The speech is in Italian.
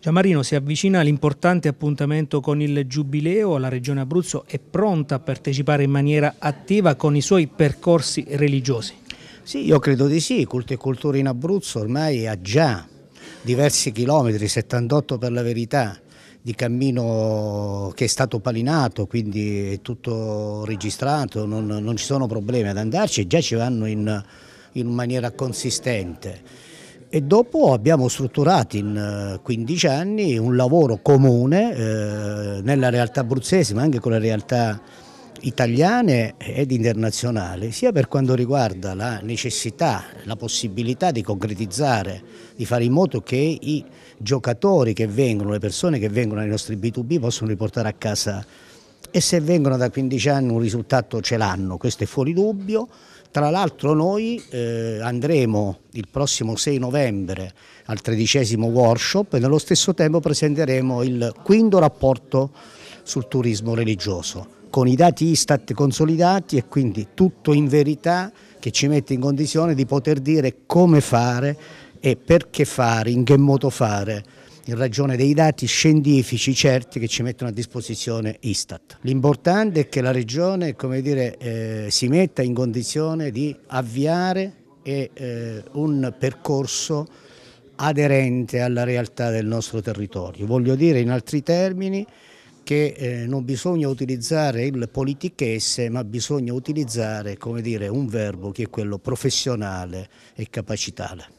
Giammarino si avvicina l'importante appuntamento con il Giubileo, la Regione Abruzzo è pronta a partecipare in maniera attiva con i suoi percorsi religiosi. Sì, io credo di sì, culto e cultura in Abruzzo ormai ha già diversi chilometri, 78 per la verità, di cammino che è stato palinato, quindi è tutto registrato, non, non ci sono problemi ad andarci, già ci vanno in, in maniera consistente e dopo abbiamo strutturato in 15 eh, anni un lavoro comune eh, nella realtà abruzzese ma anche con le realtà italiane ed internazionali, sia per quanto riguarda la necessità, la possibilità di concretizzare, di fare in modo che i giocatori che vengono, le persone che vengono ai nostri B2B possano riportare a casa e se vengono da 15 anni un risultato ce l'hanno, questo è fuori dubbio. Tra l'altro noi eh, andremo il prossimo 6 novembre al tredicesimo workshop e nello stesso tempo presenteremo il quinto rapporto sul turismo religioso con i dati Istat consolidati e quindi tutto in verità che ci mette in condizione di poter dire come fare e perché fare, in che modo fare in ragione dei dati scientifici certi che ci mettono a disposizione Istat. L'importante è che la Regione dire, eh, si metta in condizione di avviare eh, un percorso aderente alla realtà del nostro territorio. Voglio dire in altri termini che eh, non bisogna utilizzare il politichesse, ma bisogna utilizzare dire, un verbo che è quello professionale e capacitale.